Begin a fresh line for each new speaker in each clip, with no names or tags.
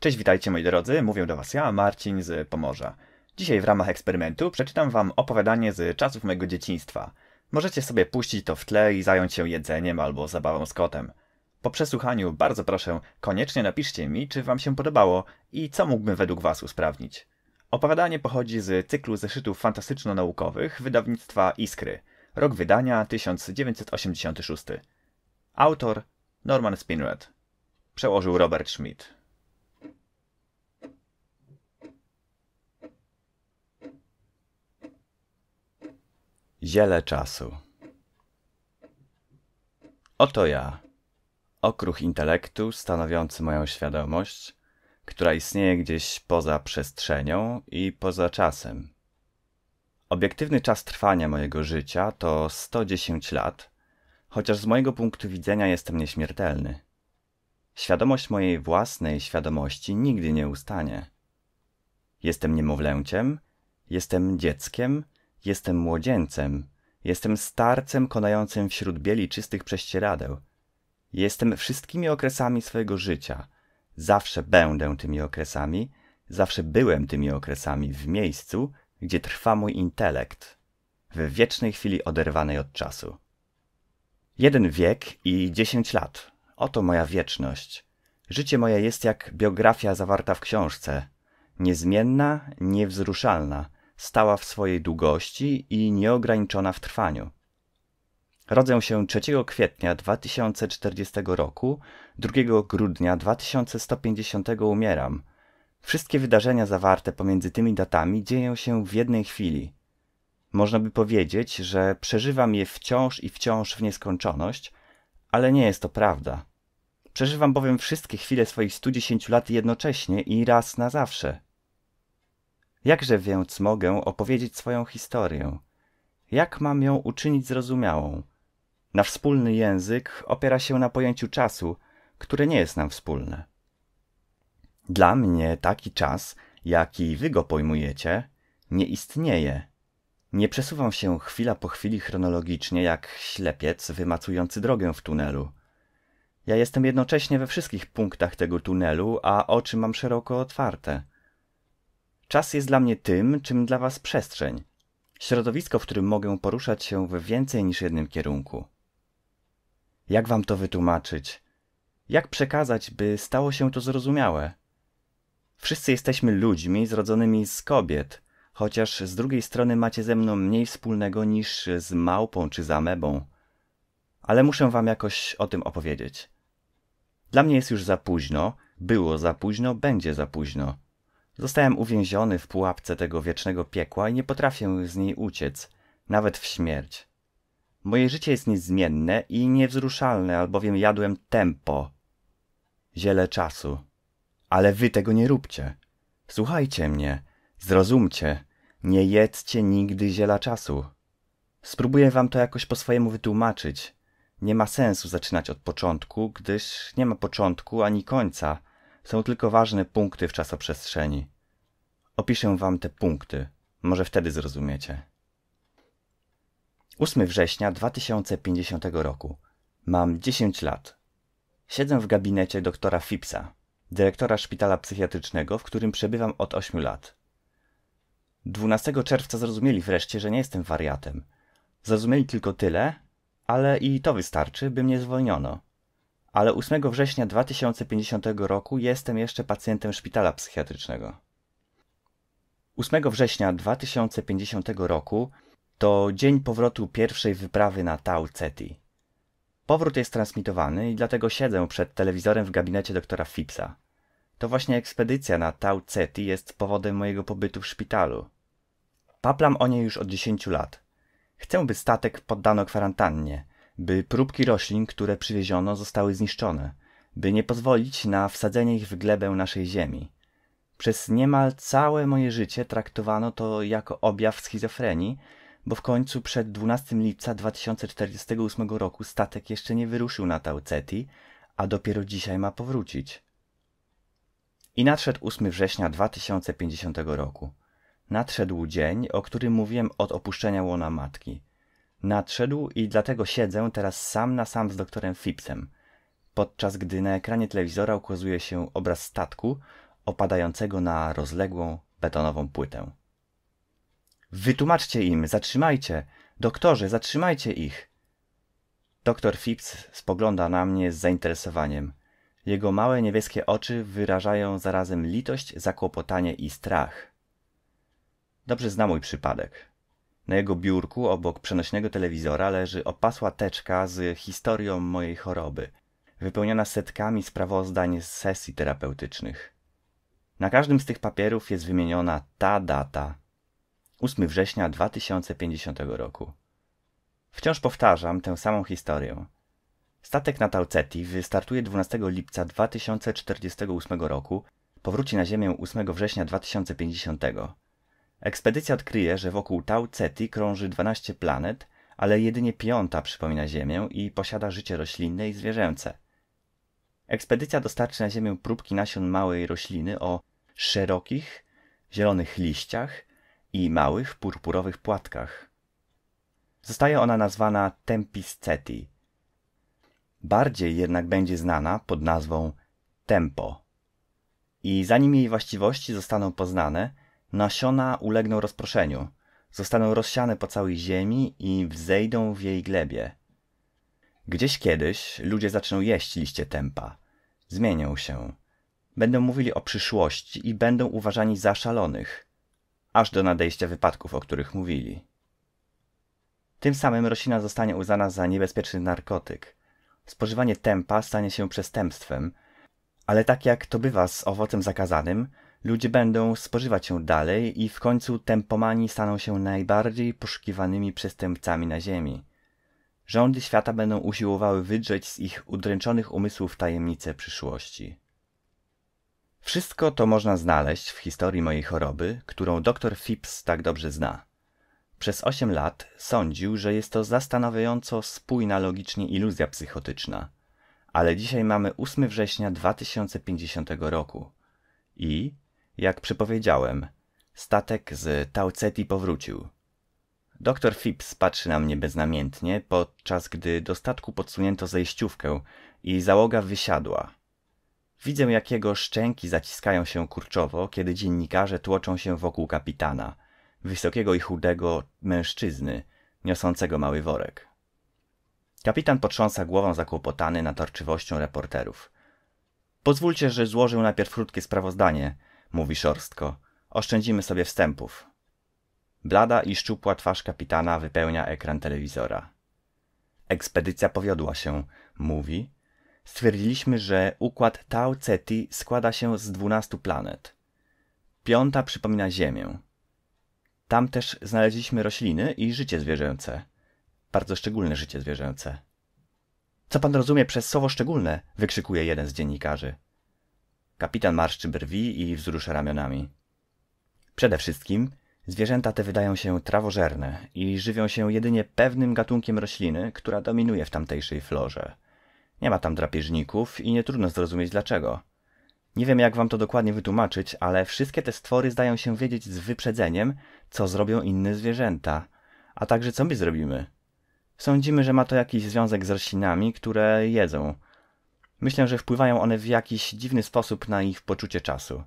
Cześć, witajcie moi drodzy, mówię do was ja, Marcin z Pomorza. Dzisiaj w ramach eksperymentu przeczytam wam opowiadanie z czasów mojego dzieciństwa. Możecie sobie puścić to w tle i zająć się jedzeniem albo zabawą z kotem. Po przesłuchaniu bardzo proszę, koniecznie napiszcie mi, czy wam się podobało i co mógłbym według was usprawnić. Opowiadanie pochodzi z cyklu zeszytów fantastyczno-naukowych wydawnictwa Iskry. Rok wydania 1986. Autor Norman Spinrad. Przełożył Robert Schmidt. Ziele czasu. Oto ja, okruch intelektu stanowiący moją świadomość, która istnieje gdzieś poza przestrzenią i poza czasem. Obiektywny czas trwania mojego życia to 110 lat, chociaż z mojego punktu widzenia jestem nieśmiertelny. Świadomość mojej własnej świadomości nigdy nie ustanie. Jestem niemowlęciem, jestem dzieckiem Jestem młodzieńcem. Jestem starcem konającym wśród bieli czystych prześcieradeł. Jestem wszystkimi okresami swojego życia. Zawsze będę tymi okresami, zawsze byłem tymi okresami w miejscu, gdzie trwa mój intelekt, w wiecznej chwili oderwanej od czasu. Jeden wiek i dziesięć lat. Oto moja wieczność. Życie moje jest jak biografia zawarta w książce. Niezmienna, niewzruszalna – stała w swojej długości i nieograniczona w trwaniu. Rodzę się 3 kwietnia 2040 roku, 2 grudnia 2150 umieram. Wszystkie wydarzenia zawarte pomiędzy tymi datami dzieją się w jednej chwili. Można by powiedzieć, że przeżywam je wciąż i wciąż w nieskończoność, ale nie jest to prawda. Przeżywam bowiem wszystkie chwile swoich 110 lat jednocześnie i raz na zawsze. Jakże więc mogę opowiedzieć swoją historię? Jak mam ją uczynić zrozumiałą? Nasz wspólny język opiera się na pojęciu czasu, które nie jest nam wspólne. Dla mnie taki czas, jaki wy go pojmujecie, nie istnieje. Nie przesuwam się chwila po chwili chronologicznie, jak ślepiec wymacujący drogę w tunelu. Ja jestem jednocześnie we wszystkich punktach tego tunelu, a oczy mam szeroko otwarte. Czas jest dla mnie tym, czym dla Was przestrzeń. Środowisko, w którym mogę poruszać się w więcej niż jednym kierunku. Jak Wam to wytłumaczyć? Jak przekazać, by stało się to zrozumiałe? Wszyscy jesteśmy ludźmi zrodzonymi z kobiet, chociaż z drugiej strony macie ze mną mniej wspólnego niż z małpą czy z amebą. Ale muszę Wam jakoś o tym opowiedzieć. Dla mnie jest już za późno, było za późno, będzie za późno. Zostałem uwięziony w pułapce tego wiecznego piekła i nie potrafię z niej uciec, nawet w śmierć. Moje życie jest niezmienne i niewzruszalne, albowiem jadłem tempo. Ziele czasu. Ale wy tego nie róbcie. Słuchajcie mnie, zrozumcie, nie jedzcie nigdy ziela czasu. Spróbuję wam to jakoś po swojemu wytłumaczyć. Nie ma sensu zaczynać od początku, gdyż nie ma początku ani końca, są tylko ważne punkty w czasoprzestrzeni. Opiszę wam te punkty. Może wtedy zrozumiecie. 8 września 2050 roku. Mam 10 lat. Siedzę w gabinecie doktora Phipsa, dyrektora szpitala psychiatrycznego, w którym przebywam od 8 lat. 12 czerwca zrozumieli wreszcie, że nie jestem wariatem. Zrozumieli tylko tyle, ale i to wystarczy, by mnie zwolniono ale 8 września 2050 roku jestem jeszcze pacjentem szpitala psychiatrycznego. 8 września 2050 roku to dzień powrotu pierwszej wyprawy na Tau Ceti. Powrót jest transmitowany i dlatego siedzę przed telewizorem w gabinecie doktora Phippsa. To właśnie ekspedycja na Tau Ceti jest powodem mojego pobytu w szpitalu. Paplam o niej już od 10 lat. Chcę, by statek poddano kwarantannie – by próbki roślin, które przywieziono, zostały zniszczone, by nie pozwolić na wsadzenie ich w glebę naszej ziemi. Przez niemal całe moje życie traktowano to jako objaw schizofrenii, bo w końcu przed 12 lipca 2048 roku statek jeszcze nie wyruszył na Tauceti, a dopiero dzisiaj ma powrócić. I nadszedł 8 września 2050 roku. Nadszedł dzień, o którym mówiłem od opuszczenia łona matki. Nadszedł i dlatego siedzę teraz sam na sam z doktorem Phippsem, podczas gdy na ekranie telewizora ukazuje się obraz statku opadającego na rozległą betonową płytę. Wytłumaczcie im, zatrzymajcie! Doktorze, zatrzymajcie ich! Doktor Phipps spogląda na mnie z zainteresowaniem. Jego małe niebieskie oczy wyrażają zarazem litość, zakłopotanie i strach. Dobrze zna mój przypadek. Na jego biurku obok przenośnego telewizora leży opasła teczka z historią mojej choroby, wypełniona setkami sprawozdań z sesji terapeutycznych. Na każdym z tych papierów jest wymieniona ta data 8 września 2050 roku. Wciąż powtarzam tę samą historię. Statek na Tauceti wystartuje 12 lipca 2048 roku, powróci na Ziemię 8 września 2050 ekspedycja odkryje że wokół tau ceti krąży dwanaście planet ale jedynie piąta przypomina ziemię i posiada życie roślinne i zwierzęce ekspedycja dostarczy na ziemię próbki nasion małej rośliny o szerokich zielonych liściach i małych purpurowych płatkach zostaje ona nazwana tempis ceti bardziej jednak będzie znana pod nazwą tempo i zanim jej właściwości zostaną poznane Nasiona ulegną rozproszeniu, zostaną rozsiane po całej ziemi i wzejdą w jej glebie. Gdzieś kiedyś ludzie zaczną jeść liście tempa. Zmienią się. Będą mówili o przyszłości i będą uważani za szalonych, aż do nadejścia wypadków, o których mówili. Tym samym roślina zostanie uznana za niebezpieczny narkotyk. Spożywanie tempa stanie się przestępstwem, ale tak jak to bywa z owocem zakazanym, Ludzie będą spożywać ją dalej i w końcu tempomani staną się najbardziej poszukiwanymi przestępcami na Ziemi. Rządy świata będą usiłowały wydrzeć z ich udręczonych umysłów tajemnice przyszłości. Wszystko to można znaleźć w historii mojej choroby, którą dr Phipps tak dobrze zna. Przez 8 lat sądził, że jest to zastanawiająco spójna logicznie iluzja psychotyczna. Ale dzisiaj mamy 8 września 2050 roku. I jak przypowiedziałem, statek z Tauceti powrócił. Doktor Phipps patrzy na mnie beznamiętnie, podczas gdy do statku podsunięto zejściówkę i załoga wysiadła. Widzę, jak jego szczęki zaciskają się kurczowo, kiedy dziennikarze tłoczą się wokół kapitana, wysokiego i chudego mężczyzny, niosącego mały worek. Kapitan potrząsa głową zakłopotany natarczywością reporterów. Pozwólcie, że złożę najpierw krótkie sprawozdanie – mówi szorstko. Oszczędzimy sobie wstępów. Blada i szczupła twarz kapitana wypełnia ekran telewizora. Ekspedycja powiodła się, mówi. Stwierdziliśmy, że układ Tau Ceti składa się z dwunastu planet. Piąta przypomina Ziemię. Tam też znaleźliśmy rośliny i życie zwierzęce. Bardzo szczególne życie zwierzęce. Co pan rozumie przez słowo szczególne? wykrzykuje jeden z dziennikarzy. Kapitan marszczy brwi i wzrusza ramionami. Przede wszystkim zwierzęta te wydają się trawożerne i żywią się jedynie pewnym gatunkiem rośliny, która dominuje w tamtejszej florze. Nie ma tam drapieżników i nie trudno zrozumieć dlaczego. Nie wiem, jak wam to dokładnie wytłumaczyć, ale wszystkie te stwory zdają się wiedzieć z wyprzedzeniem, co zrobią inne zwierzęta, a także co my zrobimy. Sądzimy, że ma to jakiś związek z roślinami, które jedzą – Myślę, że wpływają one w jakiś dziwny sposób na ich poczucie czasu.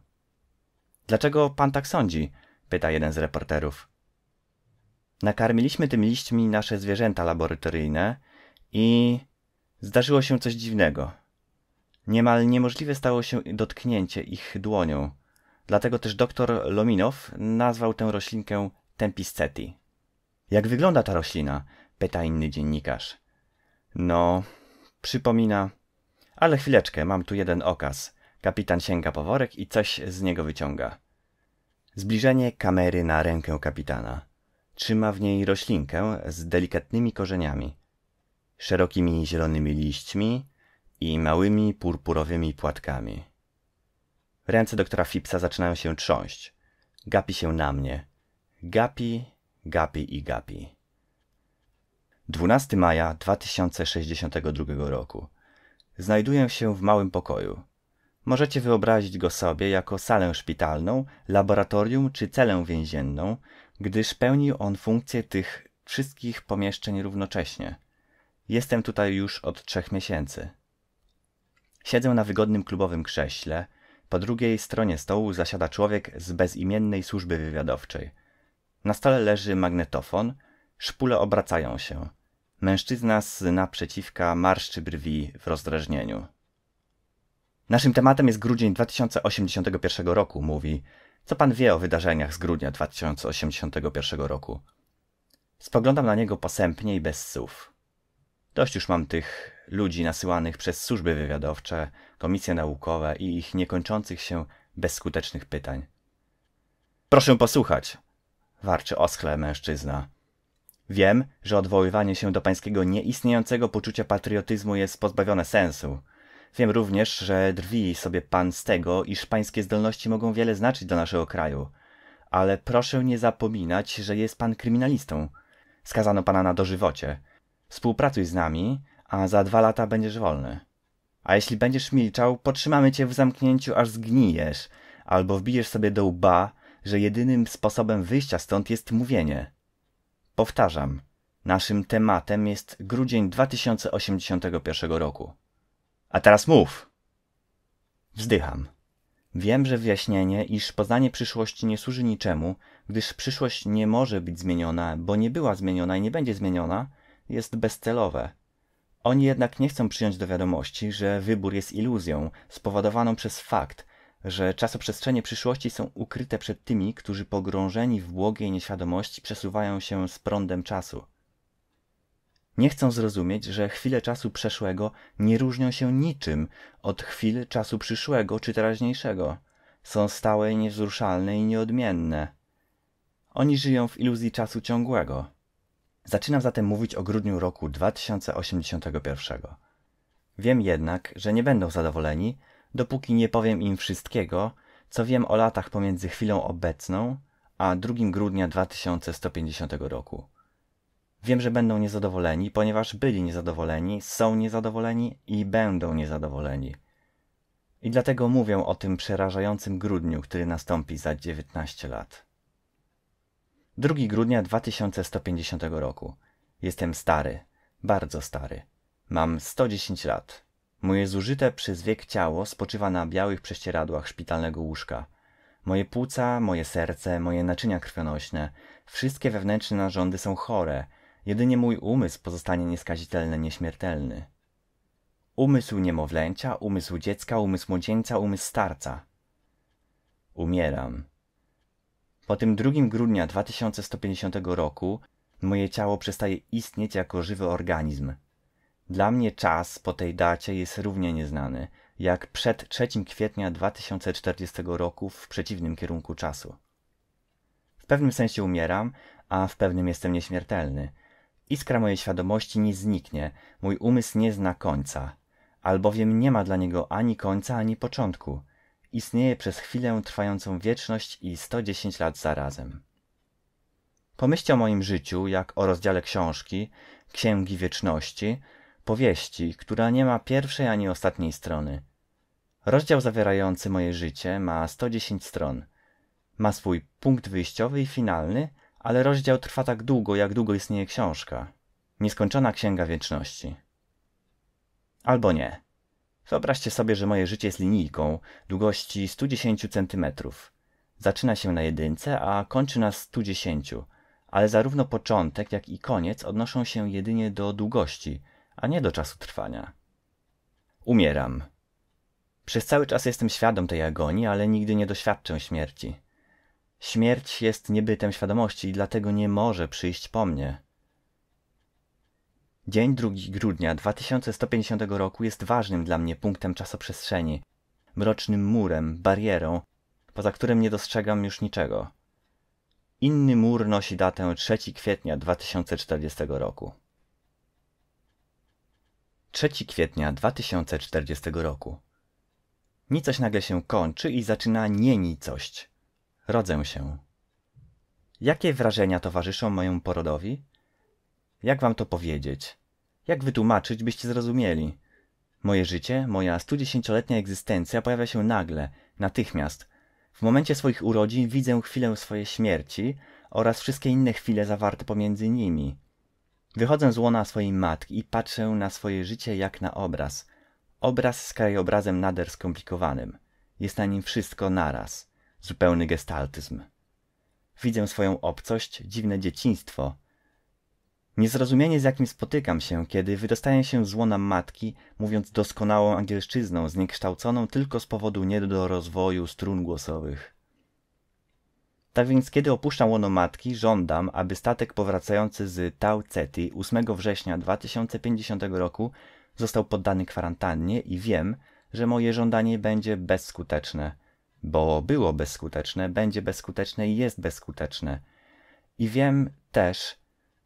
Dlaczego pan tak sądzi? pyta jeden z reporterów. Nakarmiliśmy tymi liśćmi nasze zwierzęta laboratoryjne i zdarzyło się coś dziwnego. Niemal niemożliwe stało się dotknięcie ich dłonią. Dlatego też doktor Lominow nazwał tę roślinkę tempisceti. Jak wygląda ta roślina? pyta inny dziennikarz. No, przypomina ale chwileczkę, mam tu jeden okaz. Kapitan sięga po worek i coś z niego wyciąga. Zbliżenie kamery na rękę kapitana. Trzyma w niej roślinkę z delikatnymi korzeniami, szerokimi zielonymi liśćmi i małymi purpurowymi płatkami. Ręce doktora Fipsa zaczynają się trząść. Gapi się na mnie. Gapi, gapi i gapi. 12 maja 2062 roku. Znajduję się w małym pokoju. Możecie wyobrazić go sobie jako salę szpitalną, laboratorium czy celę więzienną, gdyż pełni on funkcję tych wszystkich pomieszczeń równocześnie. Jestem tutaj już od trzech miesięcy. Siedzę na wygodnym klubowym krześle. Po drugiej stronie stołu zasiada człowiek z bezimiennej służby wywiadowczej. Na stole leży magnetofon, szpule obracają się. Mężczyzna z naprzeciwka marszczy brwi w rozdrażnieniu. Naszym tematem jest grudzień 2081 roku, mówi. Co pan wie o wydarzeniach z grudnia 2081 roku? Spoglądam na niego posępnie i bez słów. Dość już mam tych ludzi nasyłanych przez służby wywiadowcze, komisje naukowe i ich niekończących się bezskutecznych pytań. Proszę posłuchać, warczy oschle mężczyzna. Wiem, że odwoływanie się do pańskiego nieistniejącego poczucia patriotyzmu jest pozbawione sensu. Wiem również, że drwi sobie pan z tego, iż pańskie zdolności mogą wiele znaczyć dla naszego kraju. Ale proszę nie zapominać, że jest pan kryminalistą. Skazano pana na dożywocie. Współpracuj z nami, a za dwa lata będziesz wolny. A jeśli będziesz milczał, potrzymamy cię w zamknięciu, aż zgnijesz, albo wbijesz sobie do łba, że jedynym sposobem wyjścia stąd jest mówienie. Powtarzam, naszym tematem jest grudzień 2081 roku. A teraz mów! Wzdycham. Wiem, że wyjaśnienie, iż poznanie przyszłości nie służy niczemu, gdyż przyszłość nie może być zmieniona, bo nie była zmieniona i nie będzie zmieniona, jest bezcelowe. Oni jednak nie chcą przyjąć do wiadomości, że wybór jest iluzją spowodowaną przez fakt, że czasoprzestrzenie przyszłości są ukryte przed tymi, którzy pogrążeni w błogiej nieświadomości przesuwają się z prądem czasu. Nie chcą zrozumieć, że chwile czasu przeszłego nie różnią się niczym od chwil czasu przyszłego czy teraźniejszego. Są stałe, niewzruszalne i nieodmienne. Oni żyją w iluzji czasu ciągłego. Zaczynam zatem mówić o grudniu roku 2081. Wiem jednak, że nie będą zadowoleni, dopóki nie powiem im wszystkiego, co wiem o latach pomiędzy chwilą obecną a 2 grudnia 2150 roku. Wiem, że będą niezadowoleni, ponieważ byli niezadowoleni, są niezadowoleni i będą niezadowoleni. I dlatego mówię o tym przerażającym grudniu, który nastąpi za 19 lat. 2 grudnia 2150 roku. Jestem stary, bardzo stary. Mam 110 lat. Moje zużyte przez wiek ciało spoczywa na białych prześcieradłach szpitalnego łóżka. Moje płuca, moje serce, moje naczynia krwionośne, wszystkie wewnętrzne narządy są chore. Jedynie mój umysł pozostanie nieskazitelny, nieśmiertelny. Umysł niemowlęcia, umysł dziecka, umysł młodzieńca, umysł starca. Umieram. Po tym 2 grudnia 2150 roku moje ciało przestaje istnieć jako żywy organizm, dla mnie czas po tej dacie jest równie nieznany, jak przed 3 kwietnia 2040 roku w przeciwnym kierunku czasu. W pewnym sensie umieram, a w pewnym jestem nieśmiertelny. Iskra mojej świadomości nie zniknie, mój umysł nie zna końca, albowiem nie ma dla niego ani końca, ani początku. Istnieje przez chwilę trwającą wieczność i 110 lat zarazem. Pomyślcie o moim życiu jak o rozdziale książki, Księgi Wieczności, powieści, która nie ma pierwszej ani ostatniej strony. Rozdział zawierający moje życie ma 110 stron. Ma swój punkt wyjściowy i finalny, ale rozdział trwa tak długo, jak długo istnieje książka. Nieskończona księga wieczności. Albo nie. Wyobraźcie sobie, że moje życie jest linijką długości 110 cm. Zaczyna się na jedynce, a kończy na 110, ale zarówno początek, jak i koniec odnoszą się jedynie do długości, a nie do czasu trwania. Umieram. Przez cały czas jestem świadom tej agonii, ale nigdy nie doświadczę śmierci. Śmierć jest niebytem świadomości i dlatego nie może przyjść po mnie. Dzień 2 grudnia 2150 roku jest ważnym dla mnie punktem czasoprzestrzeni, mrocznym murem, barierą, poza którym nie dostrzegam już niczego. Inny mur nosi datę 3 kwietnia 2040 roku. 3 kwietnia 2040 roku. Nicość nagle się kończy i zaczyna nie nicość. Rodzę się. Jakie wrażenia towarzyszą mojemu porodowi? Jak wam to powiedzieć? Jak wytłumaczyć, byście zrozumieli? Moje życie, moja 110-letnia egzystencja pojawia się nagle, natychmiast. W momencie swoich urodzin widzę chwilę swojej śmierci oraz wszystkie inne chwile zawarte pomiędzy nimi. Wychodzę z łona swojej matki i patrzę na swoje życie jak na obraz. Obraz z krajobrazem nader skomplikowanym. Jest na nim wszystko naraz. Zupełny gestaltyzm. Widzę swoją obcość, dziwne dzieciństwo. Niezrozumienie z jakim spotykam się, kiedy wydostaję się z łona matki, mówiąc doskonałą angielszczyzną, zniekształconą tylko z powodu niedorozwoju strun głosowych. Tak więc, kiedy opuszczam łono matki, żądam, aby statek powracający z Tau Ceti 8 września 2050 roku został poddany kwarantannie i wiem, że moje żądanie będzie bezskuteczne. Bo było bezskuteczne, będzie bezskuteczne i jest bezskuteczne. I wiem też,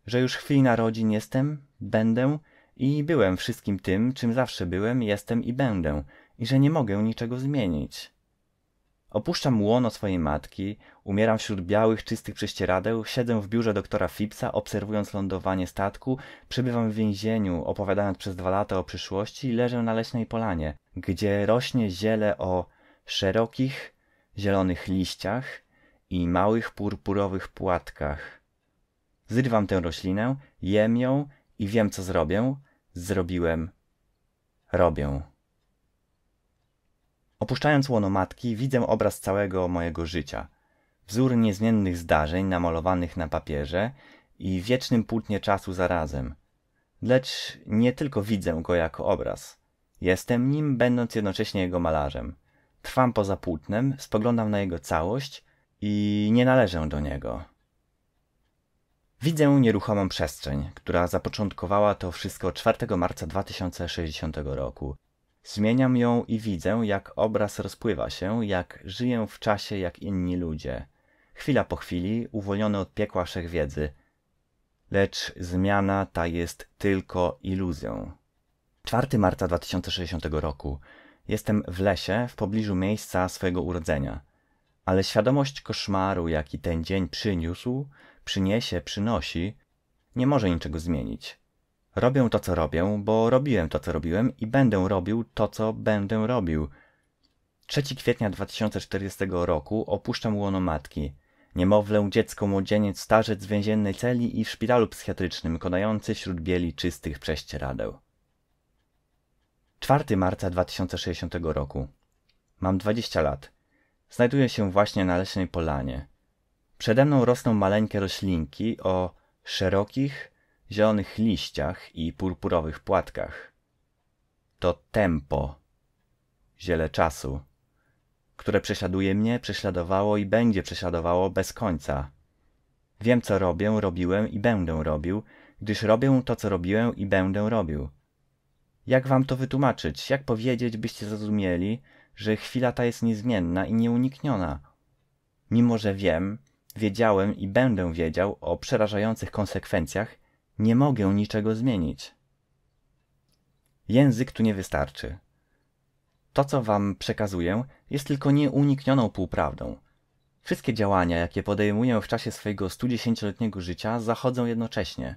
że już chwili narodzin jestem, będę i byłem wszystkim tym, czym zawsze byłem, jestem i będę, i że nie mogę niczego zmienić opuszczam łono swojej matki umieram wśród białych czystych prześcieradeł siedzę w biurze doktora phippsa obserwując lądowanie statku przebywam w więzieniu opowiadając przez dwa lata o przyszłości i leżę na leśnej polanie gdzie rośnie ziele o szerokich zielonych liściach i małych purpurowych płatkach zrywam tę roślinę jem ją i wiem co zrobię zrobiłem robię Opuszczając łono matki, widzę obraz całego mojego życia. Wzór niezmiennych zdarzeń namalowanych na papierze i wiecznym płótnie czasu zarazem. Lecz nie tylko widzę go jako obraz. Jestem nim, będąc jednocześnie jego malarzem. Trwam poza płótnem, spoglądam na jego całość i nie należę do niego. Widzę nieruchomą przestrzeń, która zapoczątkowała to wszystko 4 marca 2060 roku, Zmieniam ją i widzę, jak obraz rozpływa się, jak żyję w czasie jak inni ludzie. Chwila po chwili, uwolniony od piekła wszechwiedzy. Lecz zmiana ta jest tylko iluzją. 4 marca 2060 roku. Jestem w lesie, w pobliżu miejsca swojego urodzenia. Ale świadomość koszmaru, jaki ten dzień przyniósł, przyniesie, przynosi, nie może niczego zmienić. Robię to, co robię, bo robiłem to, co robiłem i będę robił to, co będę robił. 3 kwietnia 2040 roku opuszczam łono matki. Niemowlę, dziecko, młodzieniec, starzec w więziennej celi i w szpitalu psychiatrycznym, konający wśród bieli czystych prześcieradeł. 4 marca 2060 roku. Mam 20 lat. Znajduję się właśnie na leśnej polanie. Przede mną rosną maleńkie roślinki o szerokich, zielonych liściach i purpurowych płatkach. To tempo, ziele czasu, które prześladuje mnie, prześladowało i będzie prześladowało bez końca. Wiem, co robię, robiłem i będę robił, gdyż robię to, co robiłem i będę robił. Jak wam to wytłumaczyć? Jak powiedzieć, byście zrozumieli, że chwila ta jest niezmienna i nieunikniona? Mimo, że wiem, wiedziałem i będę wiedział o przerażających konsekwencjach, nie mogę niczego zmienić. Język tu nie wystarczy. To, co wam przekazuję, jest tylko nieuniknioną półprawdą. Wszystkie działania, jakie podejmuję w czasie swojego 110-letniego życia, zachodzą jednocześnie.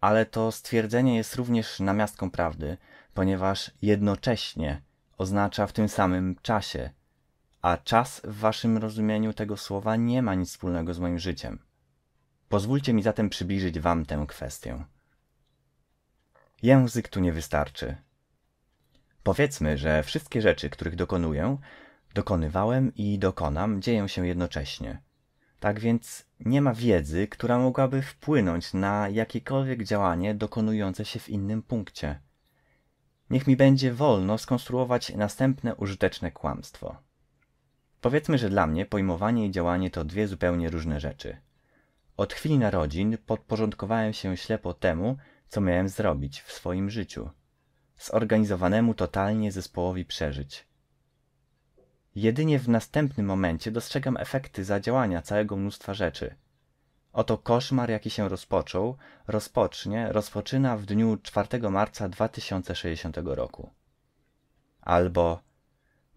Ale to stwierdzenie jest również namiastką prawdy, ponieważ jednocześnie oznacza w tym samym czasie, a czas w waszym rozumieniu tego słowa nie ma nic wspólnego z moim życiem. Pozwólcie mi zatem przybliżyć Wam tę kwestię. Język tu nie wystarczy. Powiedzmy, że wszystkie rzeczy, których dokonuję, dokonywałem i dokonam, dzieją się jednocześnie. Tak więc nie ma wiedzy, która mogłaby wpłynąć na jakiekolwiek działanie dokonujące się w innym punkcie. Niech mi będzie wolno skonstruować następne użyteczne kłamstwo. Powiedzmy, że dla mnie pojmowanie i działanie to dwie zupełnie różne rzeczy – od chwili narodzin podporządkowałem się ślepo temu, co miałem zrobić w swoim życiu. Zorganizowanemu totalnie zespołowi przeżyć. Jedynie w następnym momencie dostrzegam efekty zadziałania całego mnóstwa rzeczy. Oto koszmar, jaki się rozpoczął, rozpocznie, rozpoczyna w dniu 4 marca 2060 roku. Albo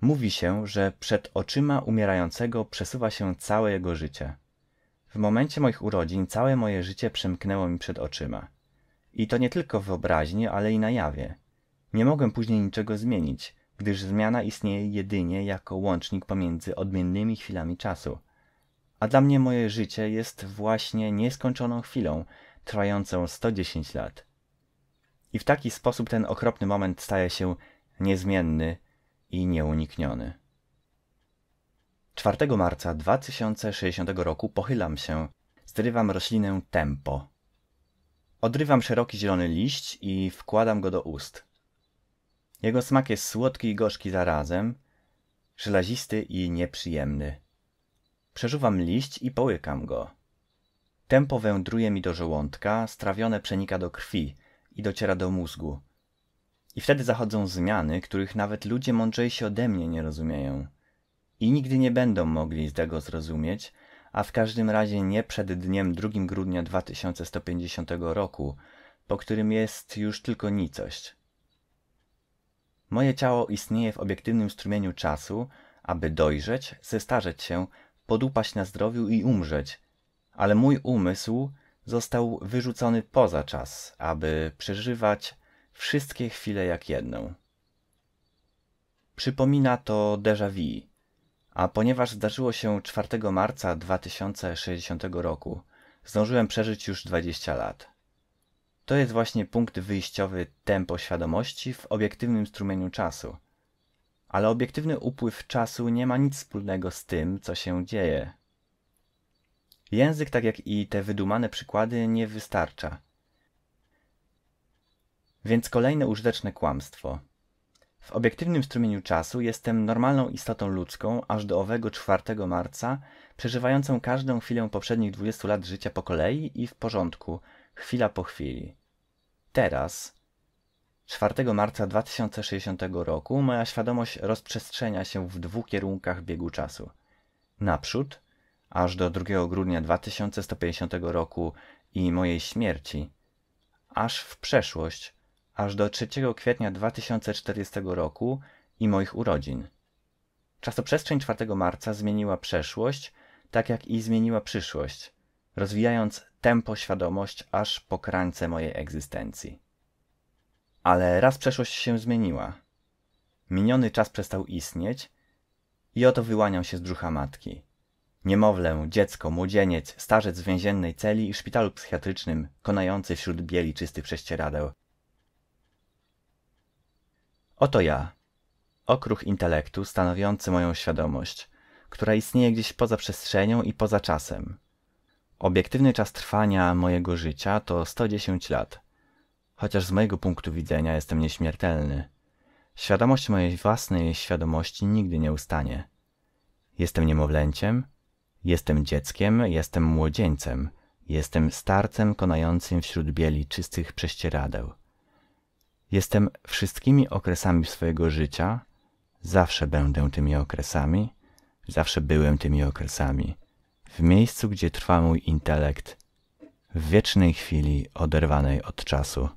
mówi się, że przed oczyma umierającego przesuwa się całe jego życie. W momencie moich urodzin całe moje życie przemknęło mi przed oczyma. I to nie tylko w wyobraźni, ale i na jawie. Nie mogłem później niczego zmienić, gdyż zmiana istnieje jedynie jako łącznik pomiędzy odmiennymi chwilami czasu. A dla mnie moje życie jest właśnie nieskończoną chwilą, trwającą 110 lat. I w taki sposób ten okropny moment staje się niezmienny i nieunikniony. 4 marca 2060 roku pochylam się, zrywam roślinę tempo. Odrywam szeroki zielony liść i wkładam go do ust. Jego smak jest słodki i gorzki zarazem, żelazisty i nieprzyjemny. Przeżuwam liść i połykam go. Tempo wędruje mi do żołądka, strawione przenika do krwi i dociera do mózgu. I wtedy zachodzą zmiany, których nawet ludzie mądrzejsi ode mnie nie rozumieją – i nigdy nie będą mogli tego zrozumieć, a w każdym razie nie przed dniem 2 grudnia 2150 roku, po którym jest już tylko nicość. Moje ciało istnieje w obiektywnym strumieniu czasu, aby dojrzeć, zestarzeć się, podupaść na zdrowiu i umrzeć, ale mój umysł został wyrzucony poza czas, aby przeżywać wszystkie chwile jak jedną. Przypomina to déjà vu, a ponieważ zdarzyło się 4 marca 2060 roku, zdążyłem przeżyć już 20 lat. To jest właśnie punkt wyjściowy tempo świadomości w obiektywnym strumieniu czasu. Ale obiektywny upływ czasu nie ma nic wspólnego z tym, co się dzieje. Język, tak jak i te wydumane przykłady, nie wystarcza. Więc kolejne użyteczne kłamstwo – w obiektywnym strumieniu czasu jestem normalną istotą ludzką aż do owego 4 marca, przeżywającą każdą chwilę poprzednich 20 lat życia po kolei i w porządku, chwila po chwili. Teraz, 4 marca 2060 roku, moja świadomość rozprzestrzenia się w dwóch kierunkach biegu czasu. Naprzód, aż do 2 grudnia 2150 roku i mojej śmierci, aż w przeszłość, aż do 3 kwietnia 2040 roku i moich urodzin. Czasoprzestrzeń 4 marca zmieniła przeszłość, tak jak i zmieniła przyszłość, rozwijając tempo świadomość aż po krańce mojej egzystencji. Ale raz przeszłość się zmieniła. Miniony czas przestał istnieć i oto wyłaniam się z brzucha matki. Niemowlę, dziecko, młodzieniec, starzec w więziennej celi i szpitalu psychiatrycznym, konający wśród bieli czystych prześcieradeł, Oto ja, okruch intelektu stanowiący moją świadomość, która istnieje gdzieś poza przestrzenią i poza czasem. Obiektywny czas trwania mojego życia to 110 lat, chociaż z mojego punktu widzenia jestem nieśmiertelny. Świadomość mojej własnej świadomości nigdy nie ustanie. Jestem niemowlęciem, jestem dzieckiem, jestem młodzieńcem, jestem starcem konającym wśród bieli czystych prześcieradeł. Jestem wszystkimi okresami swojego życia, zawsze będę tymi okresami, zawsze byłem tymi okresami, w miejscu, gdzie trwa mój intelekt, w wiecznej chwili oderwanej od czasu.